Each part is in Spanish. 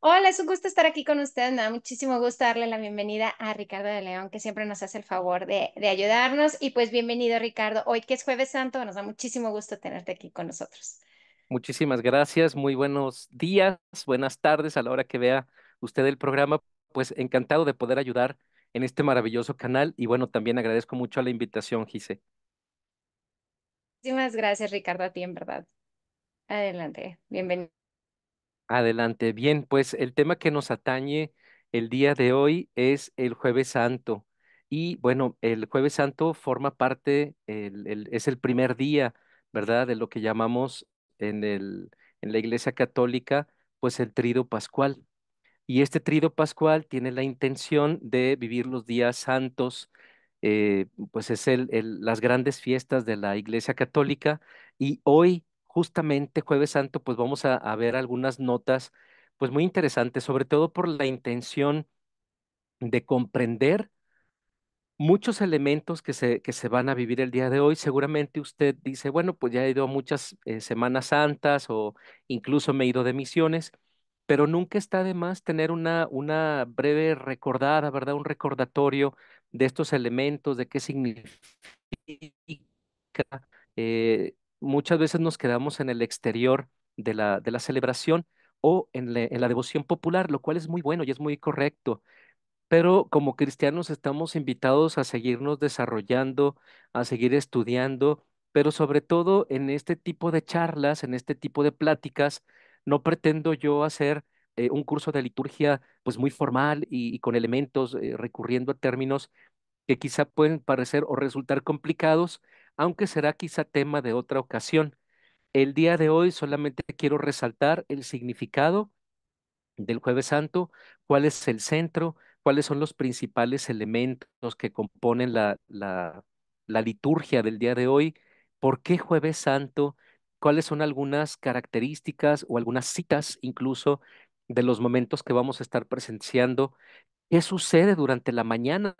Hola, es un gusto estar aquí con ustedes. Me da muchísimo gusto darle la bienvenida a Ricardo de León, que siempre nos hace el favor de, de ayudarnos. Y pues bienvenido, Ricardo. Hoy que es jueves santo, nos da muchísimo gusto tenerte aquí con nosotros. Muchísimas gracias, muy buenos días, buenas tardes a la hora que vea usted el programa. Pues encantado de poder ayudar en este maravilloso canal y bueno, también agradezco mucho la invitación, Gise. Muchísimas gracias, Ricardo, a ti en verdad. Adelante, bienvenido. Adelante. Bien, pues el tema que nos atañe el día de hoy es el jueves santo. Y bueno, el jueves santo forma parte, es el primer día, ¿verdad? De lo que llamamos en, el, en la Iglesia Católica, pues el trido pascual. Y este trido pascual tiene la intención de vivir los días santos, eh, pues es el, las grandes fiestas de la Iglesia Católica. Y hoy justamente Jueves Santo, pues vamos a, ver algunas notas, pues muy interesantes, sobre todo por la intención de comprender muchos elementos que se, que se van a vivir el día de hoy. Seguramente usted dice, bueno, pues ya he ido a muchas eh, Semanas Santas o incluso me he ido de misiones, pero nunca está de más tener una, una breve recordada, ¿verdad? Un recordatorio de estos elementos, de qué significa, eh, muchas veces nos quedamos en el exterior de la, celebración o en, la devoción popular, lo cual es muy bueno y es muy correcto. Pero como cristianos estamos invitados a seguirnos desarrollando, a seguir estudiando, pero sobre todo en este tipo de charlas, en este tipo de pláticas, no pretendo yo hacer eh, un curso de liturgia pues muy formal y, con elementos eh, recurriendo a términos que quizá pueden parecer o resultar complicados, aunque será quizá tema de otra ocasión. El día de hoy solamente quiero resaltar el significado del jueves santo, cuál es el centro, cuáles son los principales elementos que componen la, la, liturgia del día de hoy, por qué jueves santo, cuáles son algunas características o algunas citas incluso de los momentos que vamos a estar presenciando, qué sucede durante la mañana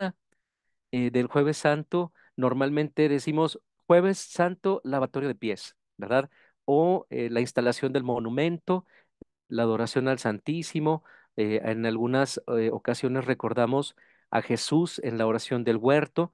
eh, del jueves santo. Normalmente decimos, Jueves Santo, lavatorio de pies, ¿verdad? O eh, la instalación del monumento, la adoración al Santísimo. Eh, en algunas eh, ocasiones recordamos a Jesús en la oración del huerto.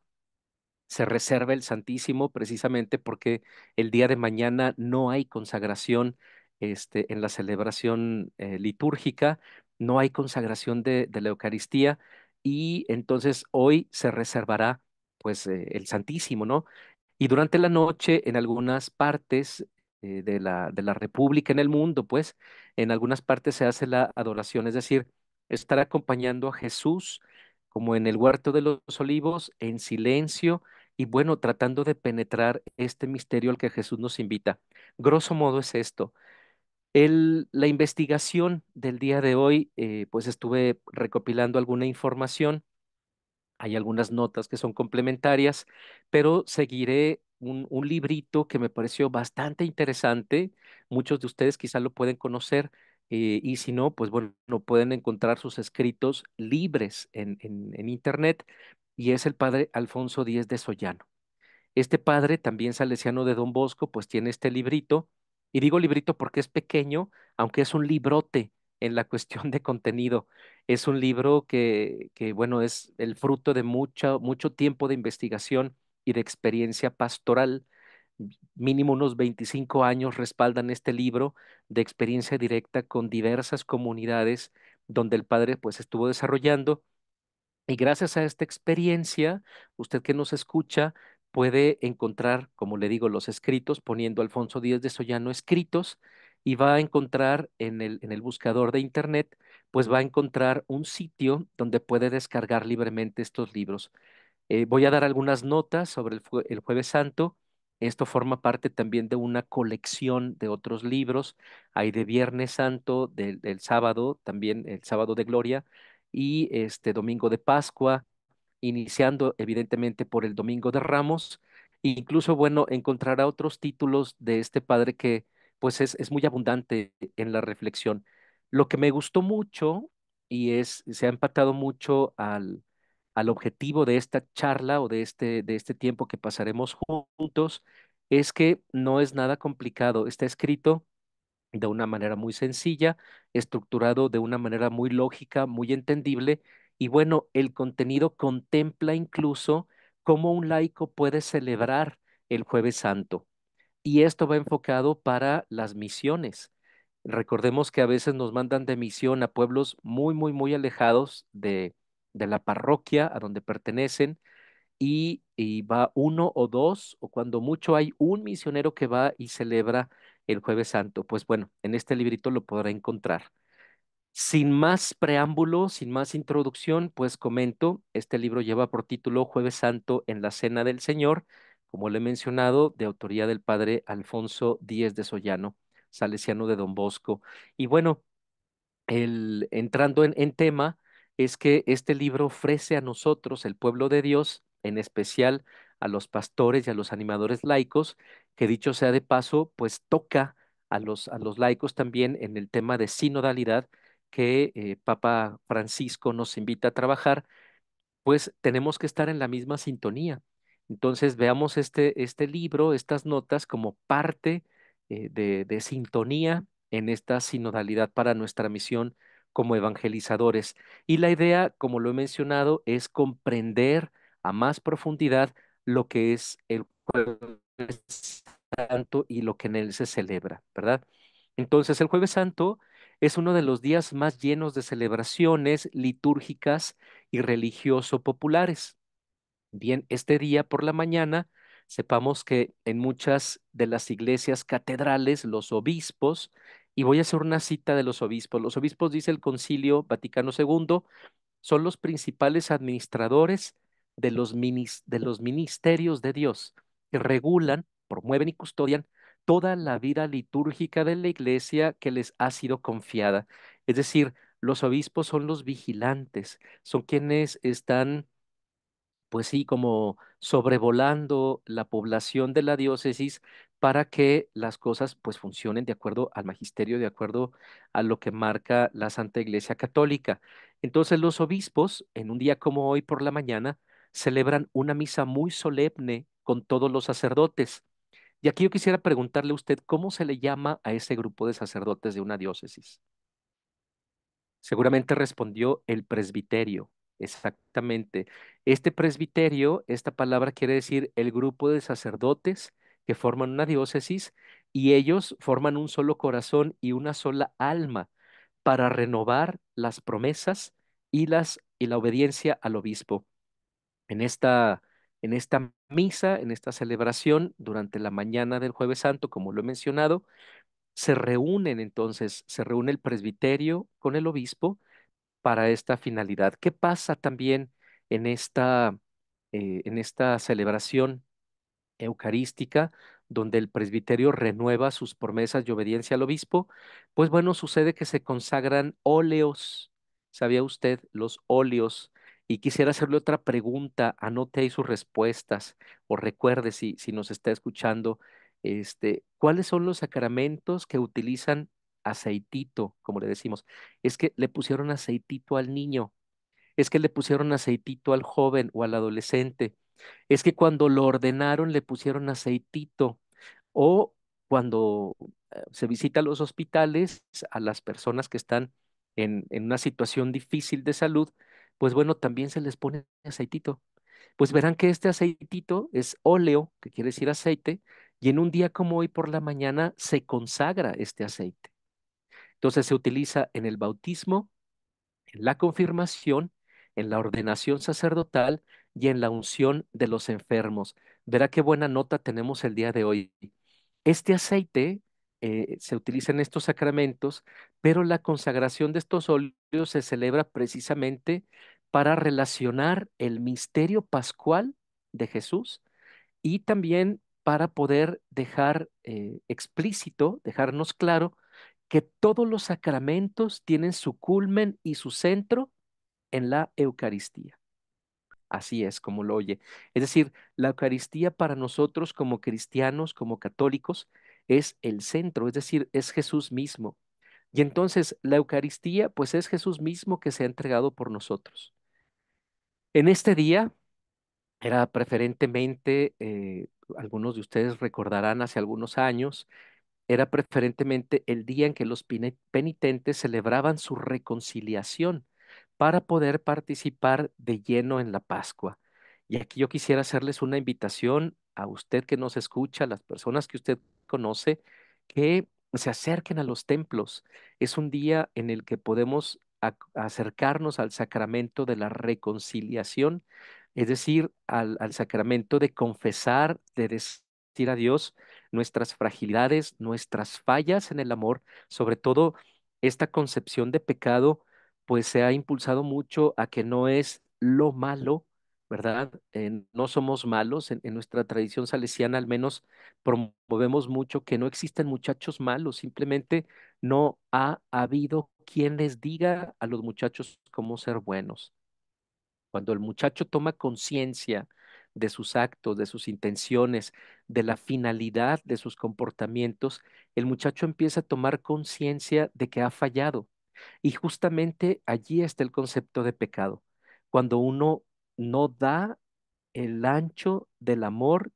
Se reserva el Santísimo precisamente porque el día de mañana no hay consagración este, en la celebración litúrgica, no hay consagración de, la Eucaristía y entonces hoy se reservará pues el Santísimo, ¿no? Y durante la noche, en algunas partes eh, de, la, República, en el mundo, pues, en algunas partes se hace la adoración, es decir, estar acompañando a Jesús como en el huerto de los olivos, en silencio y bueno, tratando de penetrar este misterio al que Jesús nos invita. Grosso modo es esto. la investigación del día de hoy, eh, pues estuve recopilando alguna información hay algunas notas que son complementarias, pero seguiré un, librito que me pareció bastante interesante. Muchos de ustedes quizá lo pueden conocer. Eh, y si no, pues bueno, pueden encontrar sus escritos libres en, Internet, y es el padre Alfonso Díez de Sollano. Este padre, también salesiano de Don Bosco, pues tiene este librito, y digo librito porque es pequeño, aunque es un librote, en la cuestión de contenido. Es un libro que, bueno, es el fruto de mucho, mucho tiempo de investigación y de experiencia pastoral. Mínimo unos 25 años respaldan este libro de experiencia directa con diversas comunidades donde el padre pues estuvo desarrollando. Y gracias a esta experiencia, usted que nos escucha puede encontrar, como le digo, los escritos, poniendo Alfonso Díaz de Sollano escritos, y va a encontrar en el, en el buscador de Internet, pues va a encontrar un sitio donde puede descargar libremente estos libros. Eh, voy a dar algunas notas sobre el, jueves santo. Esto forma parte también de una colección de otros libros. Hay de Viernes Santo, del, sábado, también el sábado de Gloria, y este domingo de Pascua, iniciando evidentemente por el domingo de Ramos. Incluso, bueno, encontrará otros títulos de este padre que pues es, muy abundante en la reflexión. Lo que me gustó mucho y es, se ha empatado mucho al, al objetivo de esta charla o de este, de este tiempo que pasaremos juntos, es que no es nada complicado. Está escrito de una manera muy sencilla, estructurado de una manera muy lógica, muy entendible. Y bueno, el contenido contempla incluso cómo un laico puede celebrar el jueves santo y esto va enfocado para las misiones. Recordemos que a veces nos mandan de misión a pueblos muy, muy, muy alejados de, de la parroquia a donde pertenecen y, y, va uno o dos, o cuando mucho hay un misionero que va y celebra el jueves santo. Pues bueno, en este librito lo podrá encontrar. Sin más preámbulo, sin más introducción, pues comento, este libro lleva por título Jueves Santo en la Cena del Señor como le he mencionado, de autoría del padre Alfonso Díez de Sollano, salesiano de Don Bosco. Y bueno, el, entrando en, tema, es que este libro ofrece a nosotros, el pueblo de Dios, en especial a los pastores y a los animadores laicos, que dicho sea de paso, pues toca a los, a los laicos también en el tema de sinodalidad que eh, Papa Francisco nos invita a trabajar, pues tenemos que estar en la misma sintonía. Entonces veamos este, este, libro, estas notas como parte eh, de, de sintonía en esta sinodalidad para nuestra misión como evangelizadores. Y la idea, como lo he mencionado, es comprender a más profundidad lo que es el jueves santo y lo que en él se celebra, ¿verdad? Entonces, el jueves santo es uno de los días más llenos de celebraciones litúrgicas y religioso populares. Bien, este día por la mañana, sepamos que en muchas de las iglesias catedrales, los obispos, y voy a hacer una cita de los obispos, los obispos, dice el Concilio Vaticano II, son los principales administradores de los, de los ministerios de Dios, que regulan, promueven y custodian toda la vida litúrgica de la iglesia que les ha sido confiada. Es decir, los obispos son los vigilantes, son quienes están pues sí, como sobrevolando la población de la diócesis para que las cosas pues funcionen de acuerdo al magisterio, de acuerdo a lo que marca la Santa Iglesia Católica. Entonces los obispos, en un día como hoy por la mañana, celebran una misa muy solemne con todos los sacerdotes. Y aquí yo quisiera preguntarle a usted, ¿cómo se le llama a ese grupo de sacerdotes de una diócesis? Seguramente respondió el presbiterio. Exactamente. Este presbiterio, esta palabra quiere decir el grupo de sacerdotes que forman una diócesis y ellos forman un solo corazón y una sola alma para renovar las promesas y, las, y la obediencia al obispo. En esta, en esta misa, en esta celebración, durante la mañana del jueves santo, como lo he mencionado, se reúnen entonces, se reúne el presbiterio con el obispo para esta finalidad. ¿Qué pasa también en esta, eh, en esta celebración eucarística donde el presbiterio renueva sus promesas de obediencia al obispo? Pues bueno, sucede que se consagran óleos. ¿Sabía usted los óleos? Y quisiera hacerle otra pregunta, anote ahí sus respuestas o recuerde si, si nos está escuchando, este, ¿cuáles son los sacramentos que utilizan aceitito, como le decimos. Es que le pusieron aceitito al niño, es que le pusieron aceitito al joven o al adolescente, es que cuando lo ordenaron le pusieron aceitito, o cuando eh, se visita a los hospitales a las personas que están en, en una situación difícil de salud, pues bueno, también se les pone aceitito. Pues verán que este aceitito es óleo, que quiere decir aceite, y en un día como hoy por la mañana se consagra este aceite. Entonces se utiliza en el bautismo, en la confirmación, en la ordenación sacerdotal y en la unción de los enfermos. Verá qué buena nota tenemos el día de hoy. Este aceite eh, se utiliza en estos sacramentos, pero la consagración de estos óleos se celebra precisamente para relacionar el misterio pascual de Jesús y también para poder dejar eh, explícito, dejarnos claro que todos los sacramentos tienen su culmen y su centro en la Eucaristía. Así es como lo oye. Es decir, la Eucaristía para nosotros como cristianos, como católicos, es el centro, es decir, es Jesús mismo. Y entonces la Eucaristía, pues es Jesús mismo que se ha entregado por nosotros. En este día era preferentemente, eh, algunos de ustedes recordarán hace algunos años, era preferentemente el día en que los penitentes celebraban su reconciliación para poder participar de lleno en la Pascua. Y aquí yo quisiera hacerles una invitación a usted que nos escucha, a las personas que usted conoce, que se acerquen a los templos. Es un día en el que podemos acercarnos al sacramento de la reconciliación, es decir, al, al sacramento de confesar, de decir a Dios, nuestras fragilidades, nuestras fallas en el amor, sobre todo esta concepción de pecado, pues se ha impulsado mucho a que no es lo malo, ¿verdad? no somos malos, en, en, nuestra tradición salesiana al menos promovemos mucho que no existen muchachos malos, simplemente no ha habido quien les diga a los muchachos cómo ser buenos. Cuando el muchacho toma conciencia de sus actos, de sus intenciones, de la finalidad de sus comportamientos, el muchacho empieza a tomar conciencia de que ha fallado. Y justamente allí está el concepto de pecado, cuando uno no da el ancho del amor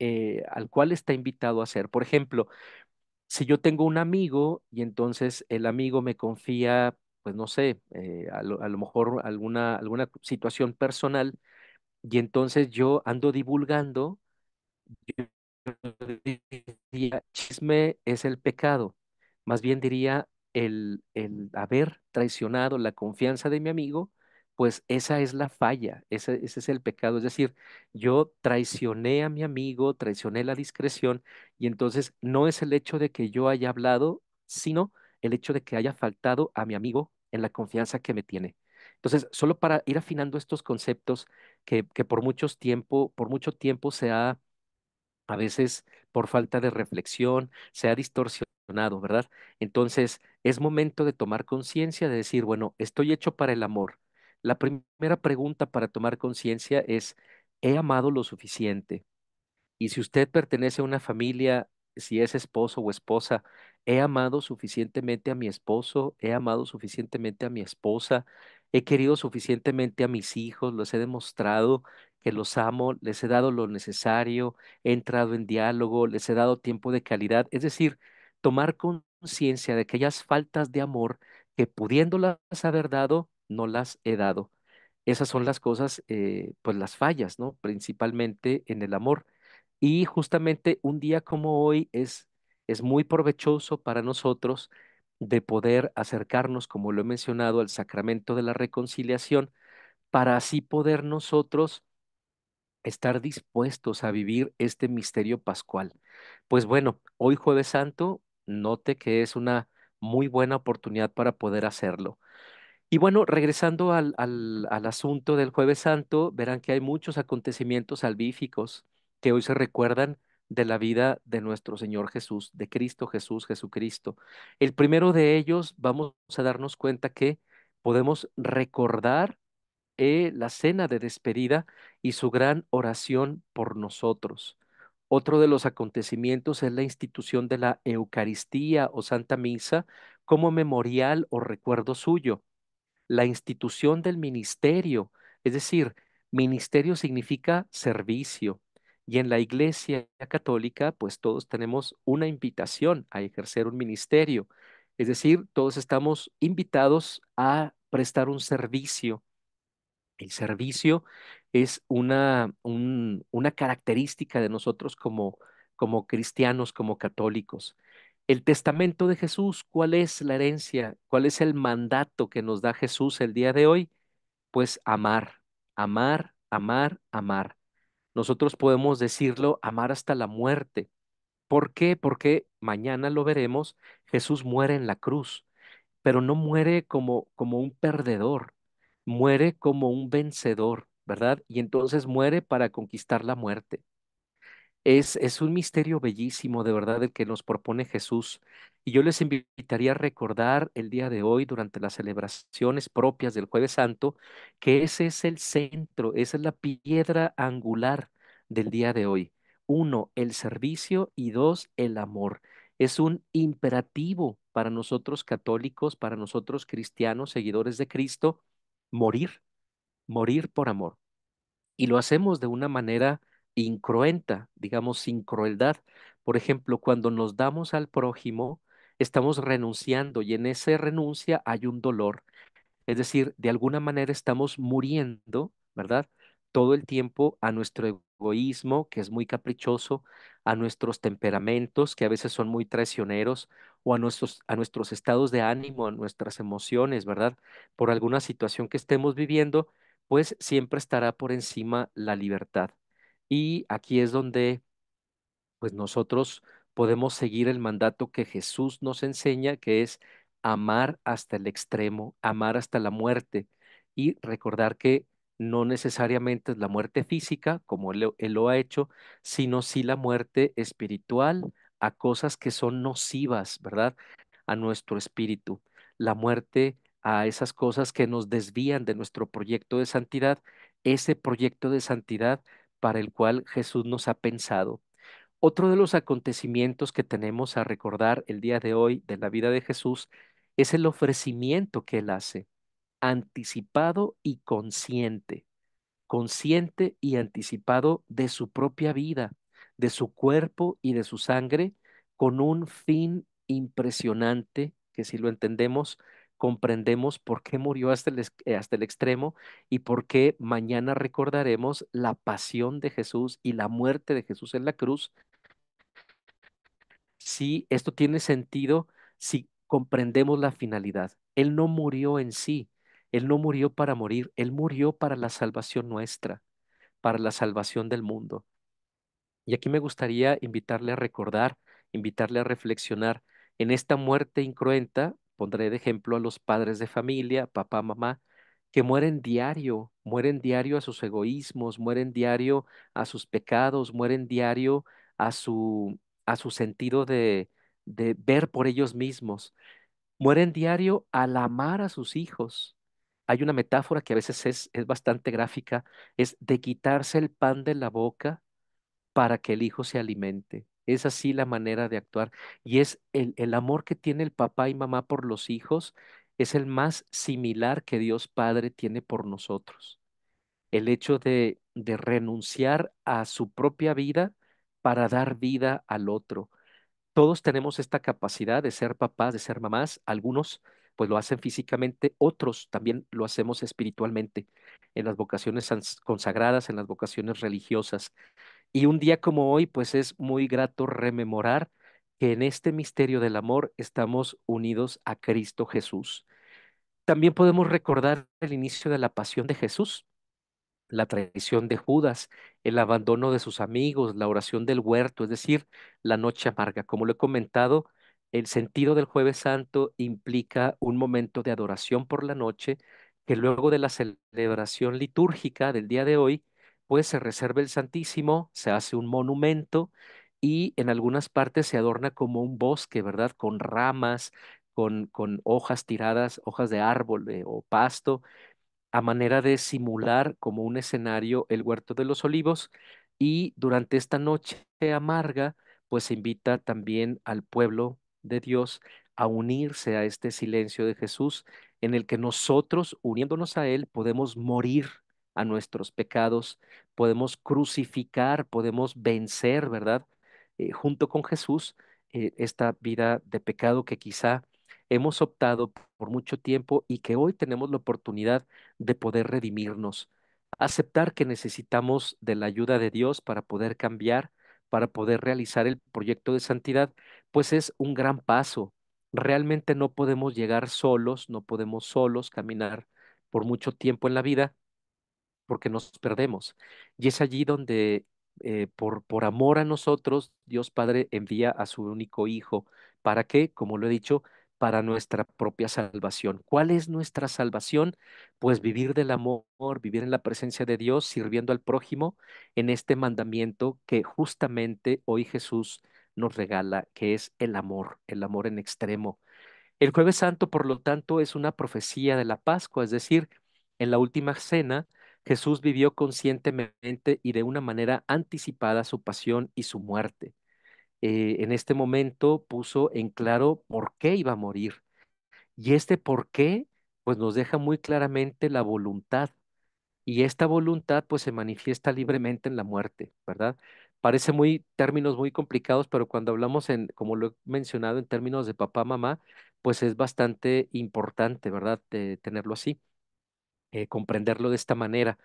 eh, al cual está invitado a ser. Por ejemplo, si yo tengo un amigo y entonces el amigo me confía, pues no sé, eh, a, lo, mejor alguna, alguna situación personal, y entonces yo ando divulgando, chisme es el pecado, más bien diría el, el haber traicionado la confianza de mi amigo, pues esa es la falla, ese, ese, es el pecado. Es decir, yo traicioné a mi amigo, traicioné la discreción, y entonces no es el hecho de que yo haya hablado, sino el hecho de que haya faltado a mi amigo en la confianza que me tiene. Entonces, solo para ir afinando estos conceptos que, por, muchos tiempo, por mucho tiempo se ha, a veces por falta de reflexión, se ha distorsionado, ¿verdad? Entonces, es momento de tomar conciencia, de decir, bueno, estoy hecho para el amor. La primera pregunta para tomar conciencia es, ¿he amado lo suficiente? Y si usted pertenece a una familia, si es esposo o esposa, ¿he amado suficientemente a mi esposo? ¿He amado suficientemente a mi esposa? he querido suficientemente a mis hijos, los he demostrado que los amo, les he dado lo necesario, he entrado en diálogo, les he dado tiempo de calidad, es decir, tomar conciencia de aquellas faltas de amor que pudiéndolas haber dado, no las he dado. Esas son las cosas, eh, pues las fallas, ¿no? Principalmente en el amor. Y justamente un día como hoy es, es muy provechoso para nosotros de poder acercarnos, como lo he mencionado, al sacramento de la reconciliación, para así poder nosotros estar dispuestos a vivir este misterio pascual. Pues bueno, hoy jueves santo, note que es una muy buena oportunidad para poder hacerlo. Y bueno, regresando al, al, al asunto del jueves santo, verán que hay muchos acontecimientos salvíficos que hoy se recuerdan de la vida de nuestro Señor Jesús, de Cristo Jesús, Jesucristo. El primero de ellos, vamos a darnos cuenta que podemos recordar eh, la cena de despedida y su gran oración por nosotros. Otro de los acontecimientos es la institución de la Eucaristía o Santa Misa como memorial o recuerdo suyo. La institución del ministerio, es decir, ministerio significa servicio, y en la Iglesia Católica, pues todos tenemos una invitación a ejercer un ministerio. Es decir, todos estamos invitados a prestar un servicio. El servicio es una, una característica de nosotros como, como cristianos, como católicos. El testamento de Jesús, ¿cuál es la herencia? ¿Cuál es el mandato que nos da Jesús el día de hoy? Pues amar, amar, amar, amar nosotros podemos decirlo, amar hasta la muerte. ¿Por qué? Porque mañana lo veremos, Jesús muere en la cruz, pero no muere como, como un perdedor, muere como un vencedor, ¿verdad? Y entonces muere para conquistar la muerte. Es, un misterio bellísimo, de verdad, el que nos propone Jesús. Y yo les invitaría a recordar el día de hoy, durante las celebraciones propias del Jueves Santo, que ese es el centro, esa es la piedra angular del día de hoy. Uno, el servicio y dos, el amor. Es un imperativo para nosotros católicos, para nosotros cristianos, seguidores de Cristo, morir, morir por amor. Y lo hacemos de una manera incruenta, digamos, sin crueldad. Por ejemplo, cuando nos damos al prójimo, estamos renunciando y en esa renuncia hay un dolor. Es decir, de alguna manera estamos muriendo, ¿verdad? Todo el tiempo a nuestro egoísmo, que es muy caprichoso, a nuestros temperamentos, que a veces son muy traicioneros, o a nuestros, a nuestros estados de ánimo, a nuestras emociones, ¿verdad? Por alguna situación que estemos viviendo, pues siempre estará por encima la libertad. Y aquí es donde pues nosotros podemos seguir el mandato que Jesús nos enseña, que es amar hasta el extremo, amar hasta la muerte y recordar que no necesariamente es la muerte física, como él, él lo ha hecho, sino sí la muerte espiritual a cosas que son nocivas, ¿verdad? A nuestro espíritu, la muerte a esas cosas que nos desvían de nuestro proyecto de santidad, ese proyecto de santidad para el cual Jesús nos ha pensado. Otro de los acontecimientos que tenemos a recordar el día de hoy de la vida de Jesús es el ofrecimiento que él hace, anticipado y consciente, consciente y anticipado de su propia vida, de su cuerpo y de su sangre, con un fin impresionante, que si lo entendemos, comprendemos por qué murió hasta el, eh, hasta el extremo y por qué mañana recordaremos la pasión de Jesús y la muerte de Jesús en la cruz. Si esto tiene sentido, si comprendemos la finalidad. Él no murió en sí, Él no murió para morir, Él murió para la salvación nuestra, para la salvación del mundo. Y aquí me gustaría invitarle a recordar, invitarle a reflexionar en esta muerte incruenta Pondré de ejemplo a los padres de familia, papá, mamá, que mueren diario, mueren diario a sus egoísmos, mueren diario a sus pecados, mueren diario a su, a su sentido de, de ver por ellos mismos, mueren diario al amar a sus hijos. Hay una metáfora que a veces es bastante gráfica, es de quitarse el pan de la boca para que el hijo se alimente. Es así la manera de actuar. Y es el, amor que tiene el papá y mamá por los hijos, es el más similar que Dios Padre tiene por nosotros. El hecho de, de renunciar a su propia vida para dar vida al otro. Todos tenemos esta capacidad de ser papás, de ser mamás. Algunos pues lo hacen físicamente, otros también lo hacemos espiritualmente, en las vocaciones consagradas, en las vocaciones religiosas. Y un día como hoy, pues es muy grato rememorar que en este misterio del amor estamos unidos a Cristo Jesús. También podemos recordar el inicio de la pasión de Jesús, la traición de Judas, el abandono de sus amigos, la oración del huerto, es decir, la noche amarga. Como lo he comentado, el sentido del jueves santo implica un momento de adoración por la noche que luego de la celebración litúrgica del día de hoy pues se reserva el Santísimo, se hace un monumento y en algunas partes se adorna como un bosque, ¿verdad? Con ramas, con, hojas tiradas, hojas de árbol eh, o pasto, a manera de simular como un escenario el huerto de los olivos. Y durante esta noche amarga, pues se invita también al pueblo de Dios a unirse a este silencio de Jesús, en el que nosotros, uniéndonos a Él, podemos morir a nuestros pecados, podemos crucificar, podemos vencer, ¿verdad? Eh, junto con Jesús, eh, esta vida de pecado que quizá hemos optado por mucho tiempo y que hoy tenemos la oportunidad de poder redimirnos, aceptar que necesitamos de la ayuda de Dios para poder cambiar, para poder realizar el proyecto de santidad, pues es un gran paso. Realmente no podemos llegar solos, no podemos solos caminar por mucho tiempo en la vida, porque nos perdemos. Y es allí donde, eh, por, por amor a nosotros, Dios Padre envía a su único Hijo. ¿Para qué? Como lo he dicho, para nuestra propia salvación. ¿Cuál es nuestra salvación? Pues vivir del amor, vivir en la presencia de Dios, sirviendo al prójimo en este mandamiento que justamente hoy Jesús nos regala, que es el amor, el amor en extremo. El jueves santo, por lo tanto, es una profecía de la Pascua, es decir, en la última cena, Jesús vivió conscientemente y de una manera anticipada su pasión y su muerte. Eh, en este momento puso en claro por qué iba a morir. Y este por qué, pues nos deja muy claramente la voluntad. Y esta voluntad, pues se manifiesta libremente en la muerte, ¿verdad? Parece muy términos muy complicados, pero cuando hablamos en, como lo he mencionado, en términos de papá, mamá, pues es bastante importante, ¿verdad? tenerlo así. Eh, comprenderlo de esta manera.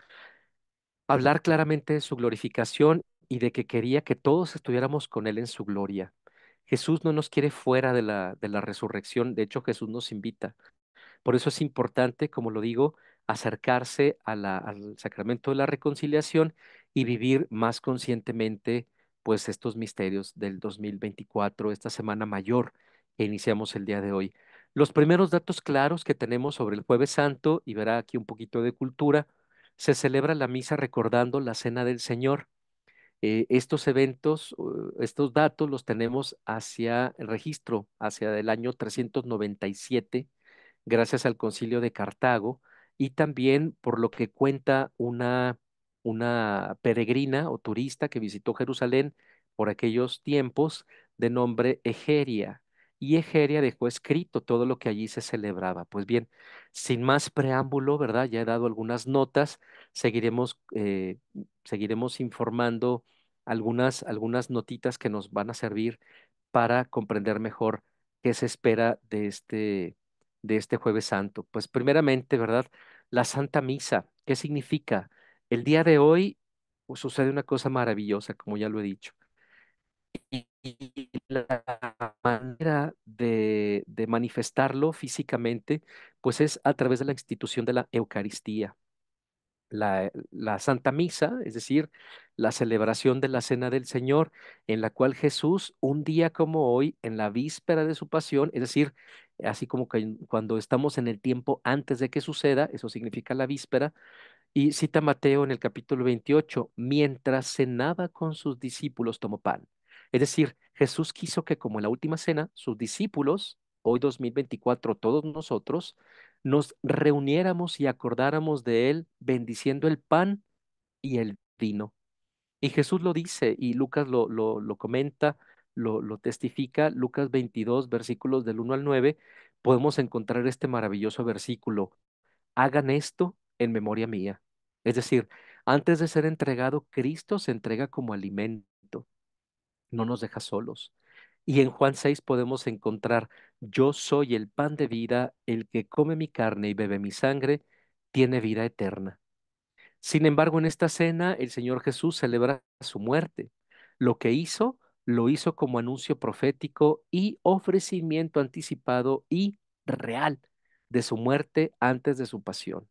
Hablar claramente de su glorificación y de que quería que todos estuviéramos con Él en su gloria. Jesús no nos quiere fuera de la, de la resurrección, de hecho Jesús nos invita. Por eso es importante, como lo digo, acercarse al sacramento de la reconciliación y vivir más conscientemente pues estos misterios del 2024, esta semana mayor que iniciamos el día de hoy. Los primeros datos claros que tenemos sobre el jueves santo, y verá aquí un poquito de cultura, se celebra la misa recordando la cena del Señor. Eh, estos eventos, uh, estos datos los tenemos hacia el registro, hacia el año 397, gracias al concilio de Cartago, y también por lo que cuenta una, una peregrina o turista que visitó Jerusalén por aquellos tiempos de nombre Egeria, y Egeria dejó escrito todo lo que allí se celebraba. Pues bien, sin más preámbulo, ¿verdad? Ya he dado algunas notas, seguiremos, eh, seguiremos informando algunas, algunas notitas que nos van a servir para comprender mejor qué se espera de este, de este jueves santo. Pues primeramente, ¿verdad? La Santa Misa, ¿qué significa? El día de hoy pues, sucede una cosa maravillosa, como ya lo he dicho y, la manera de, manifestarlo físicamente, pues es a través de la institución de la Eucaristía. La, Santa Misa, es decir, la celebración de la Cena del Señor, en la cual Jesús, un día como hoy, en la víspera de su pasión, es decir, así como cuando estamos en el tiempo antes de que suceda, eso significa la víspera, y cita Mateo en el capítulo 28, mientras cenaba con sus discípulos tomó pan es decir, Jesús quiso que como en la última cena, sus discípulos, hoy 2024, todos nosotros, nos reuniéramos y acordáramos de Él bendiciendo el pan y el vino. Y Jesús lo dice y Lucas lo, lo, comenta, lo, lo testifica, Lucas 22, versículos del 1 al 9, podemos encontrar este maravilloso versículo. Hagan esto en memoria mía. Es decir, antes de ser entregado, Cristo se entrega como alimento no nos deja solos. Y en Juan 6 podemos encontrar, yo soy el pan de vida, el que come mi carne y bebe mi sangre, tiene vida eterna. Sin embargo, en esta cena el Señor Jesús celebra su muerte. Lo que hizo, lo hizo como anuncio profético y ofrecimiento anticipado y real de su muerte antes de su pasión.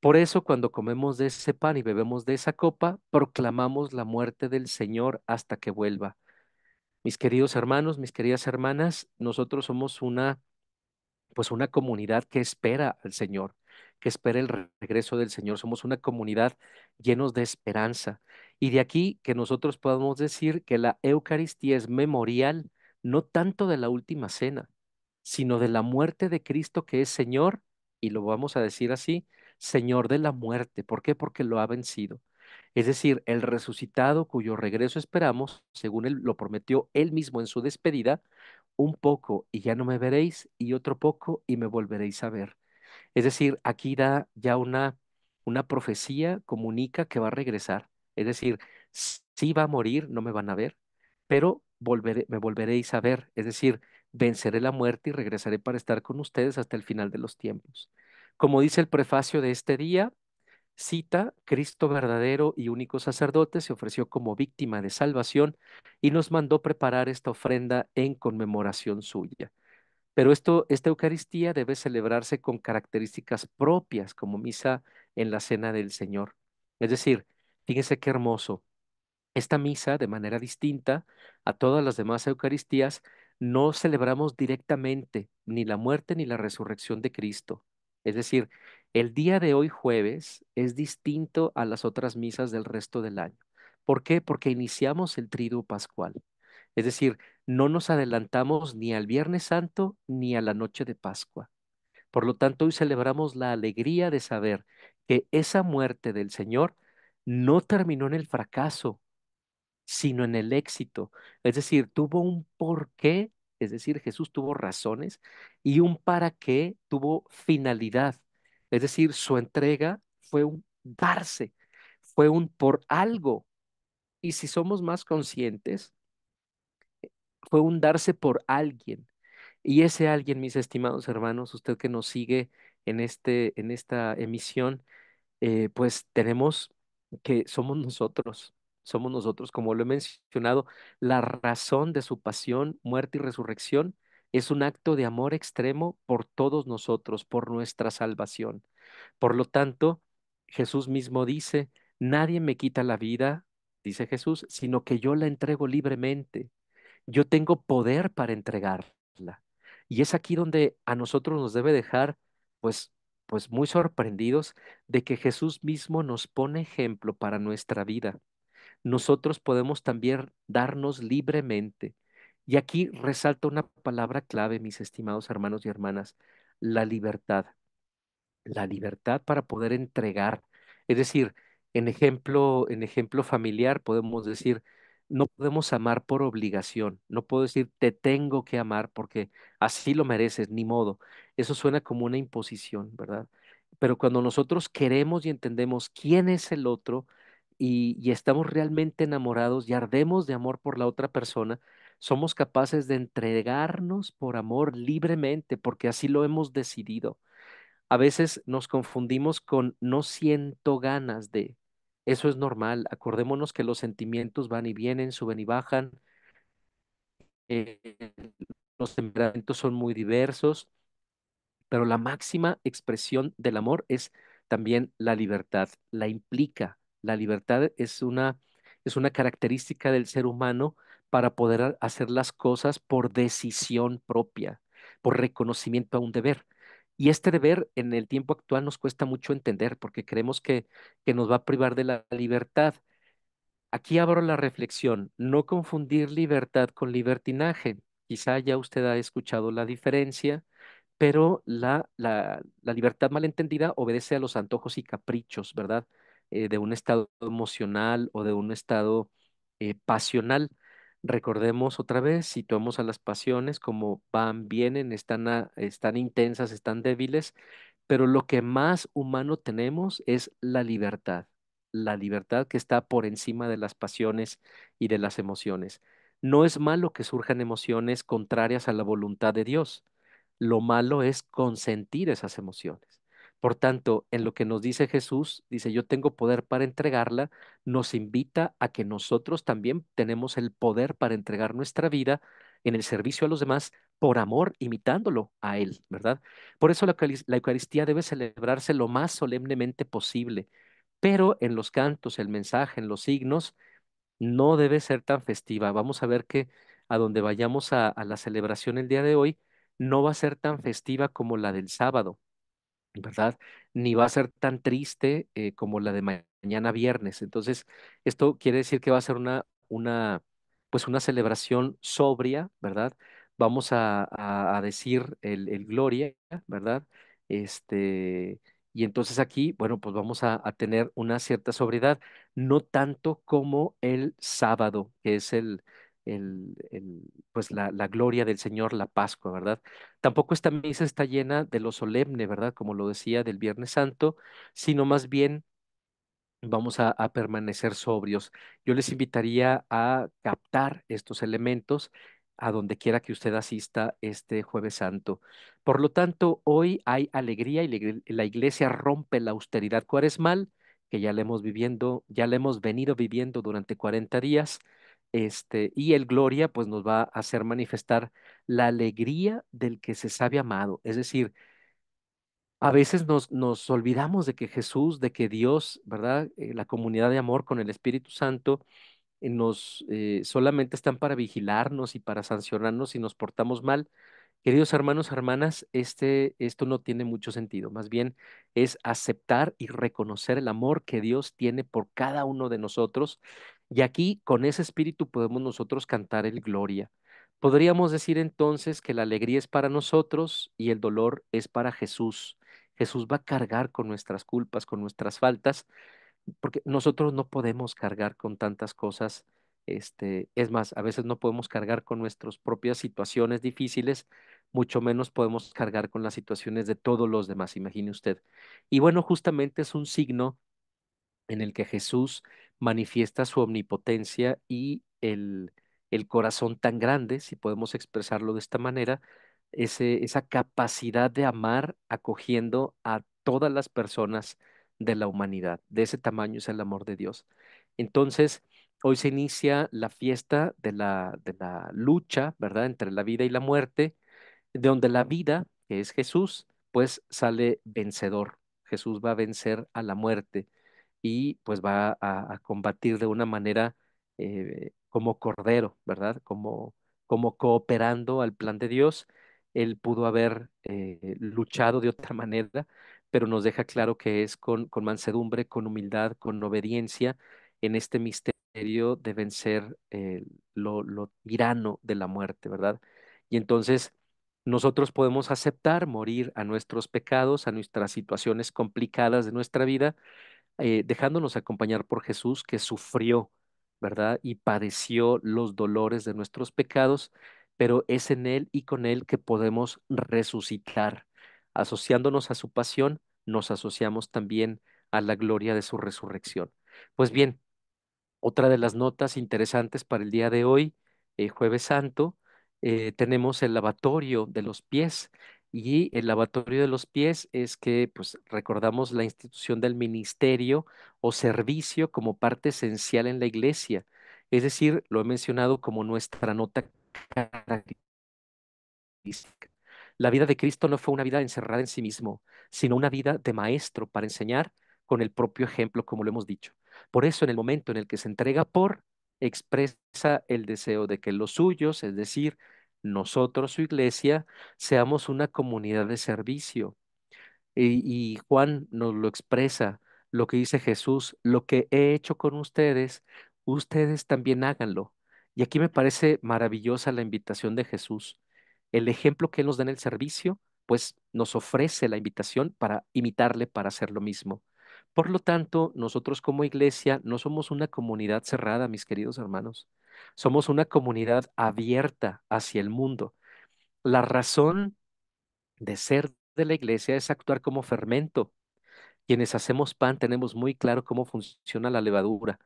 Por eso cuando comemos de ese pan y bebemos de esa copa, proclamamos la muerte del Señor hasta que vuelva. Mis queridos hermanos, mis queridas hermanas, nosotros somos una pues una comunidad que espera al Señor, que espera el regreso del Señor. Somos una comunidad llenos de esperanza. Y de aquí que nosotros podamos decir que la Eucaristía es memorial no tanto de la última cena, sino de la muerte de Cristo que es Señor, y lo vamos a decir así, Señor de la muerte. ¿Por qué? Porque lo ha vencido. Es decir, el resucitado cuyo regreso esperamos, según él lo prometió él mismo en su despedida, un poco y ya no me veréis, y otro poco y me volveréis a ver. Es decir, aquí da ya una, una profecía, comunica que va a regresar. Es decir, si va a morir, no me van a ver, pero volveré, me volveréis a ver. Es decir, venceré la muerte y regresaré para estar con ustedes hasta el final de los tiempos. Como dice el prefacio de este día, cita, Cristo verdadero y único sacerdote se ofreció como víctima de salvación y nos mandó preparar esta ofrenda en conmemoración suya. Pero esto, esta Eucaristía debe celebrarse con características propias, como misa en la cena del Señor. Es decir, fíjense qué hermoso. Esta misa, de manera distinta a todas las demás Eucaristías, no celebramos directamente ni la muerte ni la resurrección de Cristo. Es decir, el día de hoy jueves es distinto a las otras misas del resto del año. ¿Por qué? Porque iniciamos el triduo pascual. Es decir, no nos adelantamos ni al Viernes Santo ni a la noche de Pascua. Por lo tanto, hoy celebramos la alegría de saber que esa muerte del Señor no terminó en el fracaso, sino en el éxito. Es decir, tuvo un porqué es decir, Jesús tuvo razones y un para qué tuvo finalidad, es decir, su entrega fue un darse, fue un por algo. Y si somos más conscientes, fue un darse por alguien. Y ese alguien, mis estimados hermanos, usted que nos sigue en, este, en esta emisión, eh, pues tenemos que somos nosotros somos nosotros, como lo he mencionado, la razón de su pasión, muerte y resurrección es un acto de amor extremo por todos nosotros, por nuestra salvación. Por lo tanto, Jesús mismo dice, nadie me quita la vida, dice Jesús, sino que yo la entrego libremente. Yo tengo poder para entregarla. Y es aquí donde a nosotros nos debe dejar, pues, pues muy sorprendidos de que Jesús mismo nos pone ejemplo para nuestra vida nosotros podemos también darnos libremente. Y aquí resalta una palabra clave, mis estimados hermanos y hermanas, la libertad. La libertad para poder entregar. Es decir, en ejemplo, en ejemplo familiar podemos decir, no podemos amar por obligación, no puedo decir te tengo que amar porque así lo mereces, ni modo. Eso suena como una imposición, ¿verdad? Pero cuando nosotros queremos y entendemos quién es el otro, y, estamos realmente enamorados y ardemos de amor por la otra persona, somos capaces de entregarnos por amor libremente, porque así lo hemos decidido. A veces nos confundimos con no siento ganas de. Eso es normal. Acordémonos que los sentimientos van y vienen, suben y bajan. Eh, los temperamentos son muy diversos, pero la máxima expresión del amor es también la libertad, la implica. La libertad es una, es una característica del ser humano para poder hacer las cosas por decisión propia, por reconocimiento a un deber. Y este deber en el tiempo actual nos cuesta mucho entender porque creemos que, nos va a privar de la libertad. Aquí abro la reflexión, no confundir libertad con libertinaje. Quizá ya usted ha escuchado la diferencia, pero la, la, la libertad malentendida obedece a los antojos y caprichos, ¿verdad? Eh, de un estado emocional o de un estado eh, pasional. Recordemos otra vez, situamos a las pasiones como van, vienen, están intensas, están débiles, pero lo que más humano tenemos es la libertad, la libertad que está por encima de las pasiones y de las emociones. No es malo que surjan emociones contrarias a la voluntad de Dios. Lo malo es consentir esas emociones. Por tanto, en lo que nos dice Jesús, dice, yo tengo poder para entregarla, nos invita a que nosotros también tenemos el poder para entregar nuestra vida en el servicio a los demás por amor, imitándolo a Él, ¿verdad? Por eso la, Eucaristía debe celebrarse lo más solemnemente posible, pero en los cantos, el mensaje, en los signos, no debe ser tan festiva. Vamos a ver que a donde vayamos a la celebración el día de hoy, no va a ser tan festiva como la del sábado ¿verdad? Ni va a ser tan triste eh, como la de mañana viernes. Entonces, esto quiere decir que va a ser una, una, pues una celebración sobria, ¿verdad? Vamos a, decir el, gloria, ¿verdad? Este, y entonces aquí, bueno, pues vamos a, tener una cierta sobriedad, no tanto como el sábado, que es el, pues la, gloria del Señor, la Pascua, ¿verdad? Tampoco esta misa está llena de lo solemne, ¿verdad? Como lo decía del Viernes Santo, sino más bien vamos a, a permanecer sobrios. Yo les invitaría a captar estos elementos a donde quiera que usted asista este jueves santo. Por lo tanto, hoy hay alegría y la iglesia rompe la austeridad cuaresmal, que ya le hemos viviendo, ya la hemos venido viviendo durante 40 días. Este, y el gloria pues nos va a hacer manifestar la alegría del que se sabe amado. Es decir, a veces nos, nos olvidamos de que Jesús, de que Dios, ¿verdad? Eh, la comunidad de amor con el Espíritu Santo eh, nos eh, solamente están para vigilarnos y para sancionarnos si nos portamos mal. Queridos hermanos, hermanas, este, esto no tiene mucho sentido. Más bien es aceptar y reconocer el amor que Dios tiene por cada uno de nosotros y aquí, con ese espíritu, podemos nosotros cantar el gloria. Podríamos decir entonces que la alegría es para nosotros y el dolor es para Jesús. Jesús va a cargar con nuestras culpas, con nuestras faltas, porque nosotros no podemos cargar con tantas cosas. Este, es más, a veces no podemos cargar con nuestras propias situaciones difíciles, mucho menos podemos cargar con las situaciones de todos los demás, imagine usted. Y bueno, justamente es un signo en el que Jesús manifiesta su omnipotencia y el, el corazón tan grande, si podemos expresarlo de esta manera, esa capacidad de amar acogiendo a todas las personas de la humanidad. De ese tamaño es el amor de Dios. Entonces, hoy se inicia la fiesta de la, de la lucha, ¿verdad?, entre la vida y la muerte, de donde la vida, que es Jesús, pues sale vencedor. Jesús va a vencer a la muerte y pues va a, combatir de una manera eh, como cordero, ¿verdad? Como, como cooperando al plan de Dios. Él pudo haber eh, luchado de otra manera, pero nos deja claro que es con, mansedumbre, con humildad, con obediencia en este misterio de vencer eh, lo, lo tirano de la muerte, ¿verdad? Y entonces nosotros podemos aceptar morir a nuestros pecados, a nuestras situaciones complicadas de nuestra vida eh, dejándonos acompañar por Jesús que sufrió, ¿verdad? Y padeció los dolores de nuestros pecados, pero es en Él y con Él que podemos resucitar. Asociándonos a su pasión, nos asociamos también a la gloria de su resurrección. Pues bien, otra de las notas interesantes para el día de hoy, eh, jueves santo, eh, tenemos el lavatorio de los pies. Y el lavatorio de los pies es que pues, recordamos la institución del ministerio o servicio como parte esencial en la iglesia. Es decir, lo he mencionado como nuestra nota característica. La vida de Cristo no fue una vida encerrada en sí mismo, sino una vida de maestro para enseñar con el propio ejemplo, como lo hemos dicho. Por eso, en el momento en el que se entrega por, expresa el deseo de que los suyos, es decir, nosotros, su iglesia, seamos una comunidad de servicio. Y, Juan nos lo expresa, lo que dice Jesús, lo que he hecho con ustedes, ustedes también háganlo. Y aquí me parece maravillosa la invitación de Jesús. El ejemplo que nos da en el servicio, pues nos ofrece la invitación para imitarle, para hacer lo mismo. Por lo tanto, nosotros como iglesia no somos una comunidad cerrada, mis queridos hermanos. Somos una comunidad abierta hacia el mundo. La razón de ser de la iglesia es actuar como fermento. Quienes hacemos pan tenemos muy claro cómo funciona la levadura.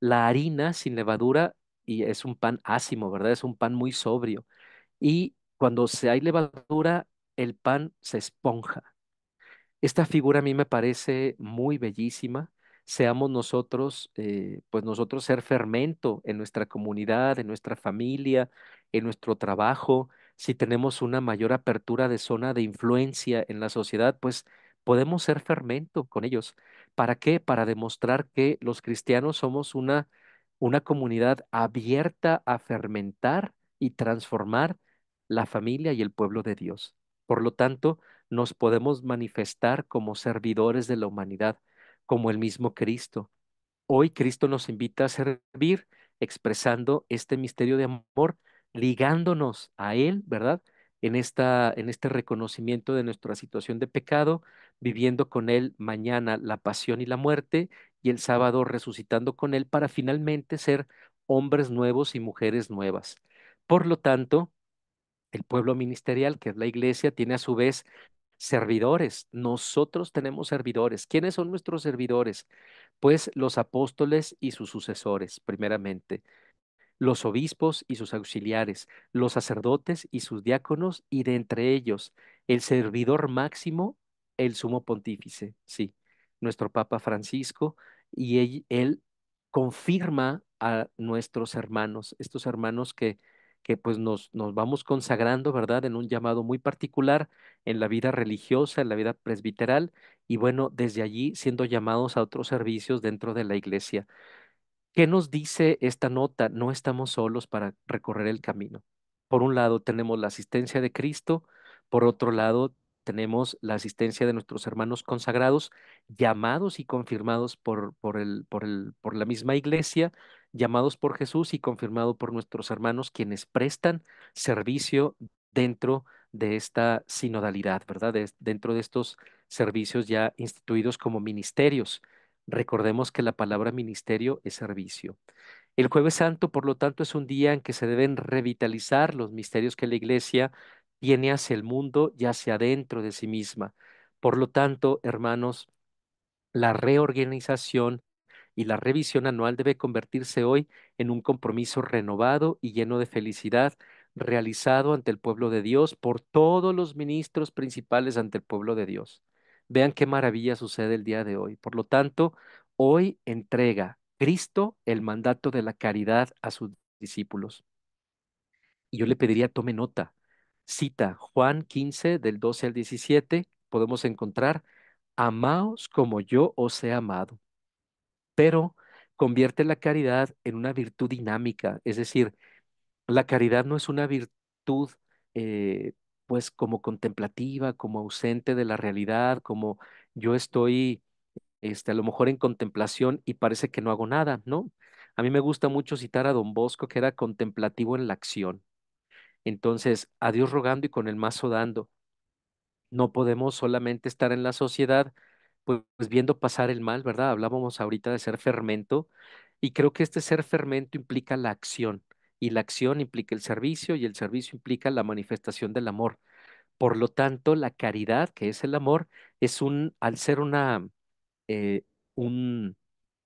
La harina sin levadura y es un pan ácimo, ¿verdad? Es un pan muy sobrio. Y cuando se hay levadura, el pan se esponja. Esta figura a mí me parece muy bellísima seamos nosotros, eh, pues nosotros ser fermento en nuestra comunidad, en nuestra familia, en nuestro trabajo. Si tenemos una mayor apertura de zona de influencia en la sociedad, pues podemos ser fermento con ellos. ¿Para qué? Para demostrar que los cristianos somos una comunidad abierta a fermentar y transformar la familia y el pueblo de Dios. Por lo tanto, nos podemos manifestar como servidores de la humanidad, como el mismo Cristo. Hoy Cristo nos invita a servir expresando este misterio de amor, ligándonos a Él, ¿verdad? En, esta, en este reconocimiento de nuestra situación de pecado, viviendo con Él mañana la pasión y la muerte y el sábado resucitando con Él para finalmente ser hombres nuevos y mujeres nuevas. Por lo tanto, el pueblo ministerial, que es la iglesia, tiene a su vez servidores. Nosotros tenemos servidores. ¿Quiénes son nuestros servidores? Pues los apóstoles y sus sucesores, primeramente, los obispos y sus auxiliares, los sacerdotes y sus diáconos, y de entre ellos el servidor máximo, el sumo pontífice, sí, nuestro Papa Francisco, y él, él confirma a nuestros hermanos, estos hermanos que que pues nos, nos vamos consagrando, ¿verdad?, en un llamado muy particular en la vida religiosa, en la vida presbiteral, y bueno, desde allí siendo llamados a otros servicios dentro de la iglesia. ¿Qué nos dice esta nota? No estamos solos para recorrer el camino. Por un lado tenemos la asistencia de Cristo, por otro lado tenemos la asistencia de nuestros hermanos consagrados, llamados y confirmados por, por, el, por, el, por la misma iglesia, llamados por Jesús y confirmado por nuestros hermanos quienes prestan servicio dentro de esta sinodalidad, ¿verdad? dentro de estos servicios ya instituidos como ministerios. Recordemos que la palabra ministerio es servicio. El jueves santo, por lo tanto, es un día en que se deben revitalizar los misterios que la iglesia tiene hacia el mundo y hacia adentro de sí misma. Por lo tanto, hermanos, la reorganización y la revisión anual debe convertirse hoy en un compromiso renovado y lleno de felicidad realizado ante el pueblo de Dios por todos los ministros principales ante el pueblo de Dios. Vean qué maravilla sucede el día de hoy. Por lo tanto, hoy entrega Cristo el mandato de la caridad a sus discípulos. Y yo le pediría, tome nota. Cita Juan 15 del 12 al 17, podemos encontrar, amaos como yo os he amado pero convierte la caridad en una virtud dinámica, es decir, la caridad no es una virtud eh, pues como contemplativa, como ausente de la realidad, como yo estoy este, a lo mejor en contemplación y parece que no hago nada, ¿no? A mí me gusta mucho citar a don Bosco que era contemplativo en la acción. Entonces, a Dios rogando y con el mazo dando. No podemos solamente estar en la sociedad pues, viendo pasar el mal, ¿verdad? Hablábamos ahorita de ser fermento y creo que este ser fermento implica la acción y la acción implica el servicio y el servicio implica la manifestación del amor. Por lo tanto, la caridad, que es el amor, es un, al ser una, eh, un,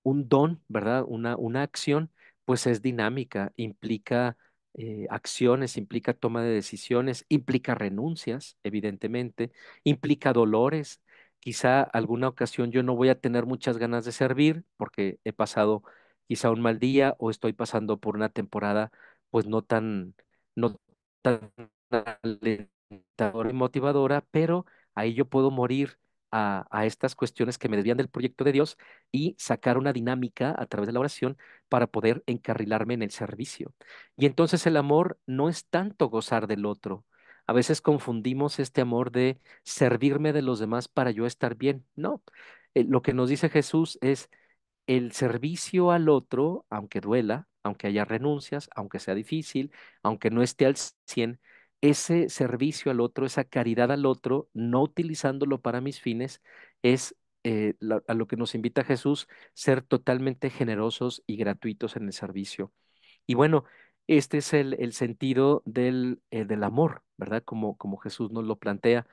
don, ¿verdad? Una, una acción, pues es dinámica, implica eh, acciones, implica toma de decisiones, implica renuncias, evidentemente, implica dolores, quizá alguna ocasión yo no voy a tener muchas ganas de servir porque he pasado quizá un mal día o estoy pasando por una temporada pues no tan, no tan alentadora y motivadora, pero ahí yo puedo morir a, estas cuestiones que me debían del proyecto de Dios y sacar una dinámica a través de la oración para poder encarrilarme en el servicio. Y entonces el amor no es tanto gozar del otro, a veces confundimos este amor de servirme de los demás para yo estar bien. No, eh, lo que nos dice Jesús es el servicio al otro, aunque duela, aunque haya renuncias, aunque sea difícil, aunque no esté al 100, ese servicio al otro, esa caridad al otro, no utilizándolo para mis fines, es eh, a lo que nos invita Jesús, ser totalmente generosos y gratuitos en el servicio. Y bueno, este es el, sentido del, eh, del, amor, ¿verdad? Como, como Jesús nos lo plantea.